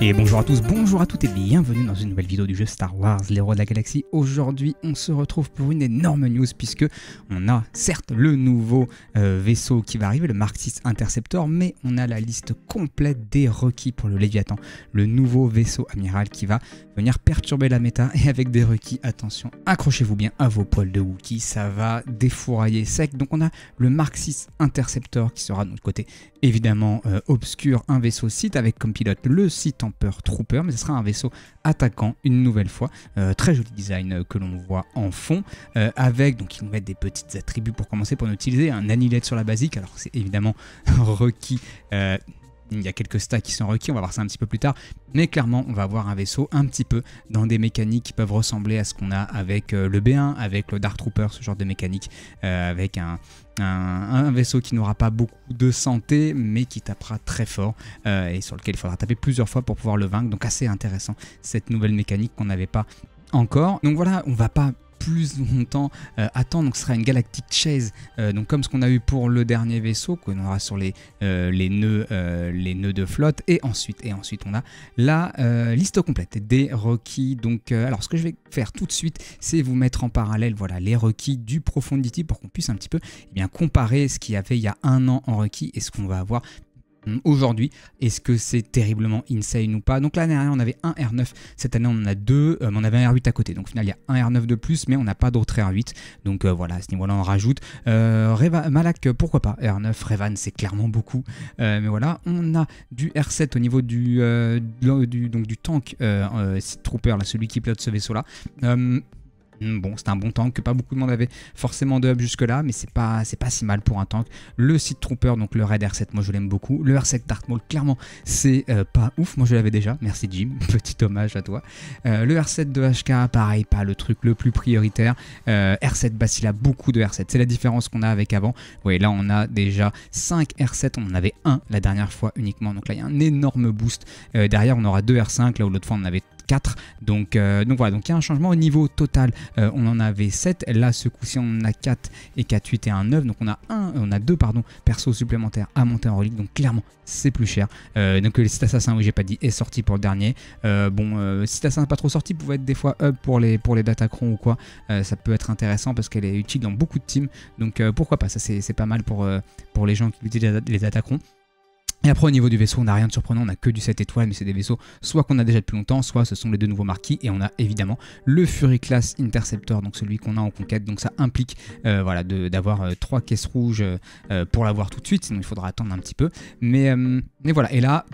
Et bonjour à tous, bonjour à toutes et bienvenue dans une nouvelle vidéo du jeu Star Wars, les rois de la galaxie. Aujourd'hui, on se retrouve pour une énorme news puisque on a certes le nouveau euh, vaisseau qui va arriver, le Mark 6 Interceptor, mais on a la liste complète des requis pour le Léviathan, le nouveau vaisseau amiral qui va venir perturber la méta et avec des requis, attention, accrochez-vous bien à vos poils de Wookie, ça va défourailler sec. Donc on a le Mark 6 Interceptor qui sera de notre côté évidemment euh, obscur, un vaisseau site avec comme pilote le site peur Trooper, mais ce sera un vaisseau attaquant une nouvelle fois. Euh, très joli design euh, que l'on voit en fond, euh, avec, donc ils nous mettent des petites attributs pour commencer, pour nous utiliser un annihilate sur la basique, alors c'est évidemment requis, il y a quelques stats qui sont requis, on va voir ça un petit peu plus tard. Mais clairement, on va avoir un vaisseau un petit peu dans des mécaniques qui peuvent ressembler à ce qu'on a avec euh, le B1, avec le Dark Trooper, ce genre de mécanique, euh, avec un, vaisseau qui n'aura pas beaucoup de santé, mais qui tapera très fort euh, et sur lequel il faudra taper plusieurs fois pour pouvoir le vaincre. Donc assez intéressant cette nouvelle mécanique qu'on n'avait pas encore. Donc voilà, on va pas plus longtemps attend euh, attendre. Donc ce sera une galactique chaise, euh, donc comme ce qu'on a eu pour le dernier vaisseau, qu'on aura sur les, euh, les, nœuds, les de flotte. Et ensuite, et ensuite on a la liste complète des requis. Donc alors ce que je vais faire tout de suite, c'est vous mettre en parallèle voilà, les requis du Profundity pour qu'on puisse un petit peu eh bien, comparer ce qu'il y avait il y a un an en requis et ce qu'on va avoir Hmm, aujourd'hui. Est-ce que c'est terriblement insane ou pas Donc l'année dernière, on avait un R9, cette année, on en a deux, euh, mais on avait un R8 à côté. Donc au final, il y a un R9 de plus, mais on n'a pas d'autre R8. Donc euh, voilà, à ce niveau-là, on rajoute. Euh, Malak, pourquoi pas R9, Revan, c'est clairement beaucoup. mais voilà, on a du R7 au niveau du, du, donc, du tank Trooper, là, celui qui pilote ce vaisseau-là Mm, bon, c'est un bon tank que pas beaucoup de monde avait forcément de up jusque-là, mais c'est pas, pas si mal pour un tank. Le site Trooper, donc le Red R7, moi je l'aime beaucoup. Le R7 Maul clairement, c'est euh, pas ouf. Moi je l'avais déjà. Merci Jim, petit hommage à toi. Euh, le R7 de HK, pareil, pas le truc le plus prioritaire. Euh, R7 a beaucoup de R7. C'est la différence qu'on a avec avant. Vous là on a déjà 5 R7, on en avait un la dernière fois uniquement. Donc là il y a un énorme boost. derrière on aura 2 R5, là où l'autre fois on avait 4. Donc, euh, donc voilà, donc il y a un changement au niveau total. Euh, on en avait 7, là ce coup-ci on en a 4 et 4, 8 et 1, 9. Donc on a un, on a deux pardon, persos supplémentaires à monter en relique. Donc clairement c'est plus cher. Euh, donc le site assassin, oui j'ai pas dit, est sorti pour le dernier. bon, site assassin pas trop sorti, pouvait être des fois up pour les, pour les datacrons ou quoi. ça peut être intéressant parce qu'elle est utile dans beaucoup de teams. Donc pourquoi pas, ça c'est pas mal pour, pour les gens qui utilisent les datacrons. Et après, au niveau du vaisseau, on n'a rien de surprenant, on n'a que du 7 étoiles, mais c'est des vaisseaux soit qu'on a déjà depuis longtemps, soit ce sont les deux nouveaux marquis, et on a évidemment le Fury Class Interceptor, donc celui qu'on a en conquête, donc ça implique euh, d'avoir 3 euh, trois caisses rouges euh, pour l'avoir tout de suite, sinon il faudra attendre un petit peu, mais, mais voilà, et là,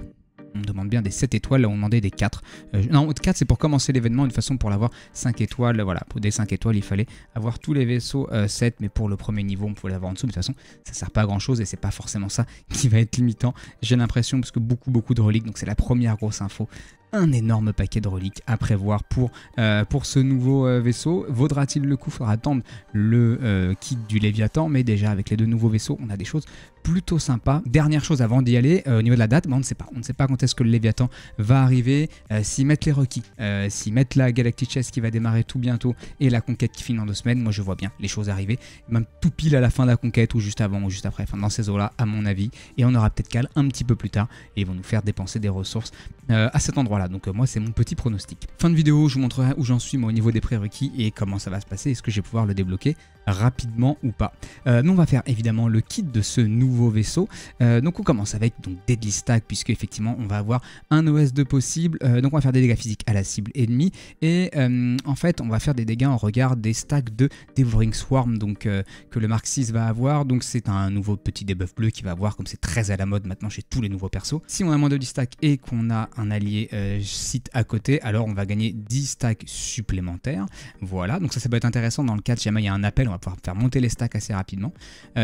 on demande bien des 7 étoiles, là on demandait des 4. Euh, non, 4 c'est pour commencer l'événement, une façon pour l'avoir 5 étoiles, voilà, pour des 5 étoiles il fallait avoir tous les vaisseaux 7, euh, mais pour le premier niveau on pouvait l'avoir en dessous, mais de toute façon ça sert pas à grand chose et c'est pas forcément ça qui va être limitant, j'ai l'impression, parce que beaucoup beaucoup de reliques, donc c'est la première grosse info un énorme paquet de reliques à prévoir pour, euh, pour ce nouveau vaisseau. Vaudra-t-il le coup Faudra attendre le kit du Léviathan, mais déjà avec les deux nouveaux vaisseaux, on a des choses plutôt sympa. Dernière chose avant d'y aller, euh, au niveau de la date, bah, on ne sait pas. On ne sait pas quand est-ce que le Léviathan va arriver. Euh, s'ils mettent les requis, euh, s'ils mettent la Galactic Chess qui va démarrer tout bientôt et la conquête qui finit dans deux semaines, moi je vois bien les choses arriver. Même tout pile à la fin de la conquête ou juste avant ou juste après. Enfin, dans ces eaux-là, à mon avis. Et on aura peut-être Cal un petit peu plus tard et ils vont nous faire dépenser des ressources à cet endroit-là. Donc, moi, c'est mon petit pronostic. Fin de vidéo, je vous montrerai où j'en suis au niveau des prérequis et comment ça va se passer. Est-ce que je vais pouvoir le débloquer rapidement ou pas nous on va faire évidemment le kit de ce nouveau vaisseau vaisseaux. donc on commence avec donc, Deadly Stack, puisque effectivement on va avoir un os de possible. Euh, donc on va faire des dégâts physiques à la cible ennemie. Et euh, en fait on va faire des dégâts en regard des stacks de Devouring Swarm donc, euh, que le Mark 6 va avoir. Donc c'est un nouveau petit debuff bleu qui va avoir, comme c'est très à la mode maintenant chez tous les nouveaux persos. Si on a moins de 10 stacks et qu'on a un allié site à côté, alors on va gagner 10 stacks supplémentaires. Voilà, donc ça ça peut être intéressant dans le cas si jamais il y a un appel, on va pouvoir faire monter les stacks assez rapidement.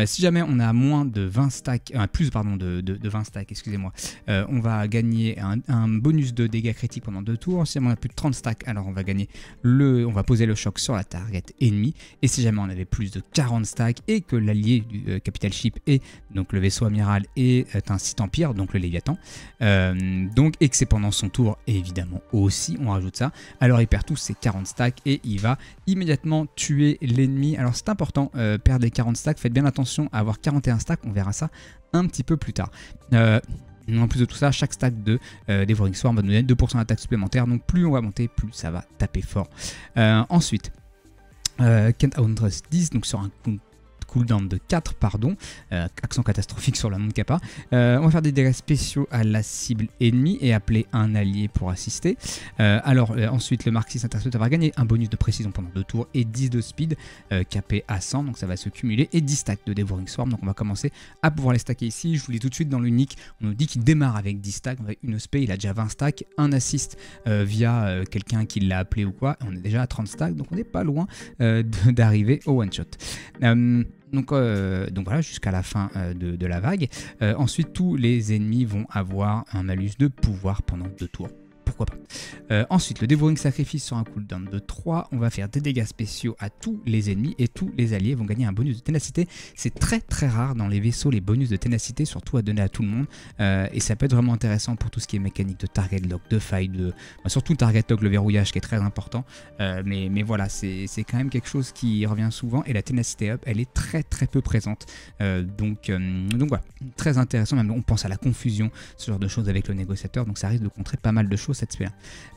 si jamais on a moins de 20 stacks, euh, plus pardon, de, 20 stacks, excusez-moi, euh, on va gagner un, bonus de dégâts critiques pendant deux tours. Si on a plus de 30 stacks, alors on va gagner le, on va poser le choc sur la target ennemie. Et si jamais on avait plus de 40 stacks et que l'allié du euh, Capital Ship est donc le vaisseau amiral est un site empire, donc le Léviathan, donc et que c'est pendant son tour, évidemment aussi, on rajoute ça, alors il perd tous ses 40 stacks et il va immédiatement tuer l'ennemi. Alors c'est important, perdre les 40 stacks, faites bien attention à avoir 41 stacks, on verra ça un petit peu plus tard. Euh, en plus de tout ça, chaque stack de euh, Devouring va nous donner 2% d'attaque supplémentaire, donc plus on va monter, plus ça va taper fort. Euh, ensuite, euh, Kent andrews 10, donc sur un cooldown de 4, pardon. Euh, accent catastrophique sur la de kappa. on va faire des dégâts spéciaux à la cible ennemie et appeler un allié pour assister. Euh, alors euh, ensuite, le marxiste Intercept va gagner un bonus de précision pendant 2 tours et 10 de speed, capé à 100, donc ça va se cumuler, et 10 stacks de Devouring Swarm, donc on va commencer à pouvoir les stacker ici. Je vous l'ai tout de suite dans l'unique, on nous dit qu'il démarre avec 10 stacks, avec une OSP, il a déjà 20 stacks, un assist via quelqu'un qui l'a appelé ou quoi, on est déjà à 30 stacks, donc on n'est pas loin d'arriver au one-shot. Donc, euh, donc voilà, jusqu'à la fin euh, de, la vague. Euh, ensuite, tous les ennemis vont avoir un malus de pouvoir pendant deux tours. Euh, ensuite, le Devouring sacrifice sur un cooldown de 3. On va faire des dégâts spéciaux à tous les ennemis et tous les alliés vont gagner un bonus de ténacité. C'est très très rare dans les vaisseaux les bonus de ténacité, surtout à donner à tout le monde. Euh, et ça peut être vraiment intéressant pour tout ce qui est mécanique de target lock, de fight, de... Bah, surtout le target lock, le verrouillage qui est très important. Euh, mais, mais voilà, c'est quand même quelque chose qui revient souvent et la ténacité up, elle est très très peu présente. donc, donc voilà, très intéressant. Même on pense à la confusion, ce genre de choses avec le négociateur. Donc ça risque de contrer pas mal de choses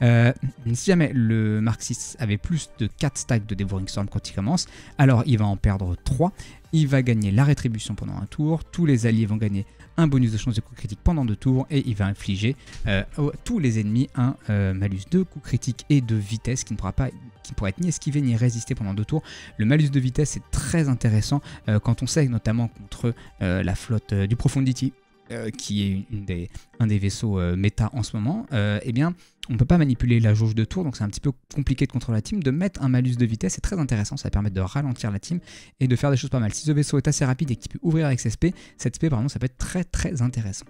euh, si jamais le Mark avait plus de 4 stacks de Devouring Storm quand il commence, alors il va en perdre 3. Il va gagner la rétribution pendant un tour, tous les alliés vont gagner un bonus de chance de coup critique pendant deux tours et il va infliger à euh, tous les ennemis un euh, malus de coup critique et de vitesse qui ne pourra pas qui être ni esquivé ni résister pendant deux tours. Le malus de vitesse est très intéressant quand on sait notamment contre la flotte du Profundity euh, qui est un des vaisseaux euh, méta en ce moment, euh, eh bien, on ne peut pas manipuler la jauge de tour, donc c'est un petit peu compliqué de contrôler la team. De mettre un malus de vitesse, c'est très intéressant, ça va permettre de ralentir la team et de faire des choses pas mal. Si ce vaisseau est assez rapide et qu'il peut ouvrir avec ses SP, cette SP, vraiment ça peut être très très intéressant.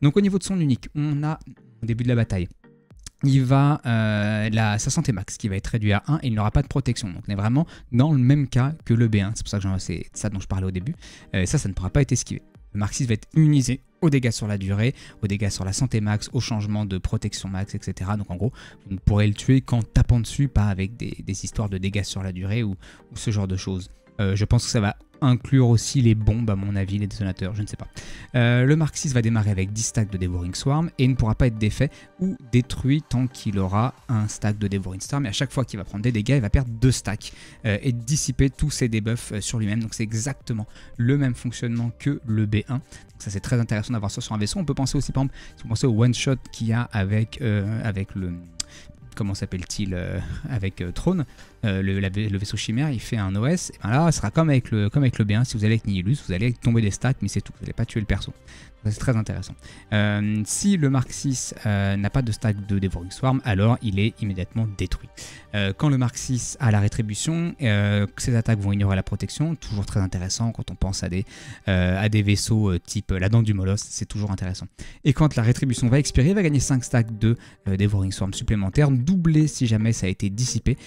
Donc au niveau de son unique, on a, au début de la bataille, il va la, sa santé max qui va être réduite à 1 et il n'aura pas de protection. Donc on est vraiment dans le même cas que le B1. C'est pour ça que c'est ça dont je parlais au début. Et ça, ça ne pourra pas être esquivé. Le Marxiste va être unisé aux dégâts sur la durée, aux dégâts sur la santé max, aux changements de protection max, etc. Donc en gros, vous ne pourrez le tuer qu'en tapant dessus, pas avec des, histoires de dégâts sur la durée ou, ce genre de choses. Euh, je pense que ça va inclure aussi les bombes, à mon avis, les détonateurs, je ne sais pas. Euh, le Mark 6 va démarrer avec 10 stacks de Devouring Swarm et ne pourra pas être défait ou détruit tant qu'il aura un stack de Devouring Swarm. Et à chaque fois qu'il va prendre des dégâts, il va perdre 2 stacks euh, et dissiper tous ses debuffs euh, sur lui-même. Donc c'est exactement le même fonctionnement que le B1. Donc ça c'est très intéressant d'avoir ça sur un vaisseau. On peut penser aussi, par exemple, au one-shot qu'il y a avec, avec le... Comment s'appelle-t-il avec Throne euh, le, vaisseau chimère, il fait un OS, et ben là, ça sera comme avec, le, comme B1, si vous allez avec Nihilus, vous allez tomber des stacks mais c'est tout, vous n'allez pas tuer le perso. C'est très intéressant. Euh, si le Mark 6 euh, n'a pas de stack de Devouring Swarm, alors il est immédiatement détruit. quand le Mark 6 a la rétribution, ses attaques vont ignorer la protection. Toujours très intéressant quand on pense à des, à des vaisseaux type la dent du Molos, c'est toujours intéressant. Et quand la rétribution va expirer, il va gagner 5 stacks de Devouring Swarm supplémentaires, doublé si jamais ça a été dissipé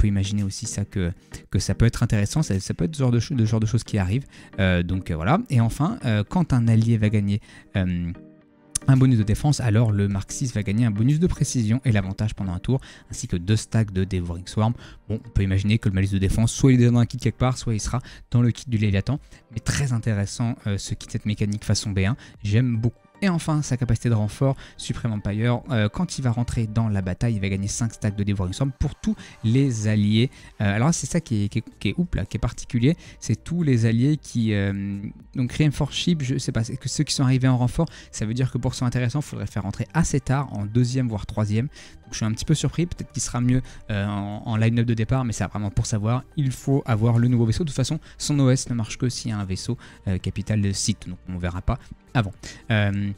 peut imaginer aussi ça que, que ça peut être intéressant, ça, peut être ce genre de, de genre de choses qui arrivent. Euh, donc euh, voilà. Et enfin, euh, quand un allié va gagner un bonus de défense, alors le Mark va gagner un bonus de précision et l'avantage pendant un tour, ainsi que deux stacks de Devouring Swarm. Bon, on peut imaginer que le malus de défense, soit il est dans un kit quelque part, soit il sera dans le kit du Léviathan. Mais très intéressant ce kit, cette mécanique façon B1. J'aime beaucoup et enfin, sa capacité de renfort, Supreme Empire, euh, quand il va rentrer dans la bataille, il va gagner 5 stacks de Devouring Storm pour tous les alliés. Euh, alors c'est ça qui est, qui est, qui est, particulier, c'est tous les alliés qui... Euh, donc Reinforce Ship, je sais pas, que ceux qui sont arrivés en renfort, ça veut dire que pour son intéressant, il faudrait faire rentrer assez tard, en deuxième voire troisième je suis un petit peu surpris, peut-être qu'il sera mieux euh, en, line-up de départ, mais c'est vraiment pour savoir, il faut avoir le nouveau vaisseau. De toute façon, son OS ne marche que s'il y a un vaisseau euh, capital de site, donc on ne verra pas avant. Euh,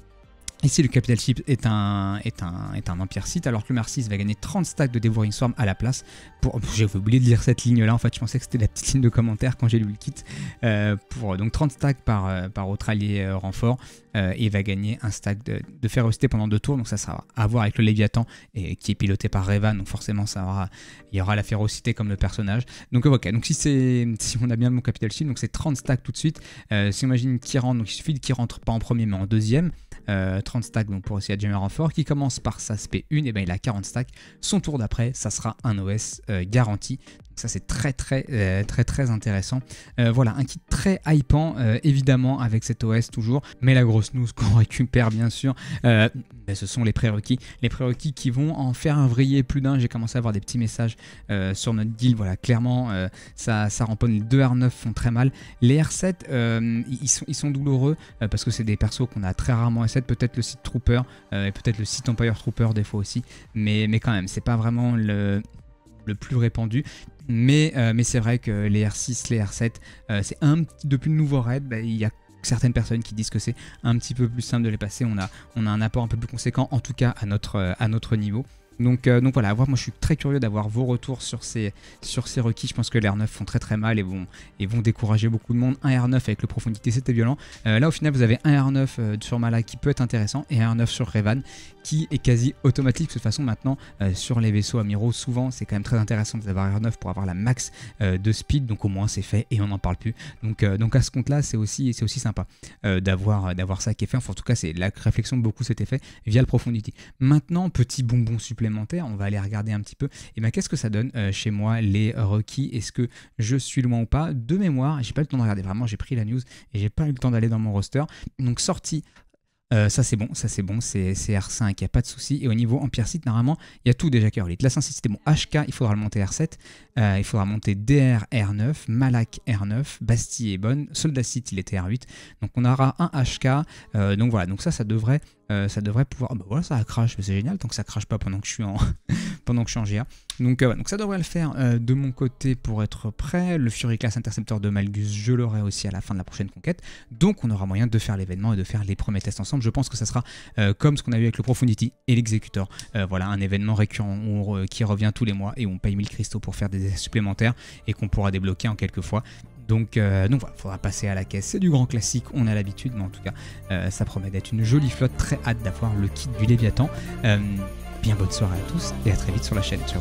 ici, le Capital Ship est un, empire site, alors que le Marcis va gagner 30 stacks de Devouring Swarm à la place. Pour, j'ai oublié de lire cette ligne-là, en fait, je pensais que c'était la petite ligne de commentaire quand j'ai lu le kit. pour donc 30 stacks par, par autre allié renfort il euh, va gagner un stack de, férocité pendant deux tours. Donc ça sera à voir avec le Léviathan et, qui est piloté par Revan. Donc forcément, ça aura, il y aura la férocité comme le personnage. Donc euh, ok, donc si, c'est si on a bien mon capital shield, donc c'est 30 stacks tout de suite. Euh, si on imagine qui rentre, donc il suffit qu'il rentre pas en premier mais en deuxième. 30 stacks donc pour essayer de un renfort qui commence par sa SP1 et ben il a 40 stacks. Son tour d'après, ça sera un OS garanti. Ça c'est très très euh, très très intéressant. Euh, voilà, un kit très hypant euh, évidemment avec cet OS toujours, mais la grosse news qu'on récupère bien sûr, ben, ce sont les prérequis. Les prérequis qui vont en faire un vriller plus d'un. J'ai commencé à avoir des petits messages sur notre deal. Voilà, clairement ça, ça ramponne. Les deux R9 font très mal. Les R7, ils, sont, ils sont douloureux parce que c'est des persos qu'on a très rarement à 7 Peut-être le site Trooper et peut-être le site Empire Trooper des fois aussi, mais, mais quand même, c'est pas vraiment le le plus répandu. Mais, euh, mais c'est vrai que les R6, les R7, euh, c'est un depuis le nouveau raid, bah, il y a certaines personnes qui disent que c'est un petit peu plus simple de les passer. On a, on a un apport un peu plus conséquent, en tout cas à notre, euh, à notre niveau. Euh, donc, voilà, Moi, je suis très curieux d'avoir vos retours sur ces, requis. Je pense que les R9 font très très mal et vont, et vont décourager beaucoup de monde. Un R9 avec le profondité, c'était violent. Euh, là, au final, vous avez un R9 euh, sur Mala qui peut être intéressant et un R9 sur Revan qui est quasi automatique. De toute façon, maintenant, sur les vaisseaux Amiro, souvent, c'est quand même très intéressant d'avoir R9 pour avoir la max de speed. Donc, au moins, c'est fait et on n'en parle plus. Donc, donc à ce compte-là, c'est aussi, aussi sympa d'avoir d'avoir ça qui est fait. Enfin, en tout cas, c'est la réflexion de beaucoup s'était fait via le profondité. Maintenant, petit bonbon supplémentaire on va aller regarder un petit peu. Et eh ben qu'est-ce que ça donne euh, chez moi les requis Est-ce que je suis loin ou pas De mémoire, j'ai pas eu le temps de regarder. Vraiment, j'ai pris la news et j'ai pas eu le temps d'aller dans mon roster. Donc sorti euh, ça c'est bon, ça c'est bon, c'est R5, il n'y a pas de souci. Et au niveau Empire Site, normalement, il y a tout déjà qui relate. La c'était bon, HK, il faudra le monter R7, euh, il faudra monter DR R9, Malak R9, Bastille est bonne, Soldat Site il était R8. Donc on aura un HK, euh, donc voilà, donc ça ça devrait, ça devrait pouvoir... Bah voilà, ça crache, mais c'est génial, tant que ça crache pas pendant que je suis en, pendant que je suis en GA. Euh, donc, ça devrait le faire euh, de mon côté pour être prêt. Le Fury Class Interceptor de Malgus, je l'aurai aussi à la fin de la prochaine conquête. Donc on aura moyen de faire l'événement et de faire les premiers tests ensemble. Je pense que ça sera euh, comme ce qu'on a eu avec le Profundity et l'Exécuteur. voilà, un événement récurrent qui revient tous les mois et où on paye 1000 cristaux pour faire des tests supplémentaires et qu'on pourra débloquer en quelques fois. Donc, voilà, faudra passer à la caisse. C'est du grand classique, on a l'habitude, mais en tout cas, ça promet d'être une jolie flotte. Très hâte d'avoir le kit du Léviathan. Bien bonne soirée à tous et à très vite sur la chaîne. Ciao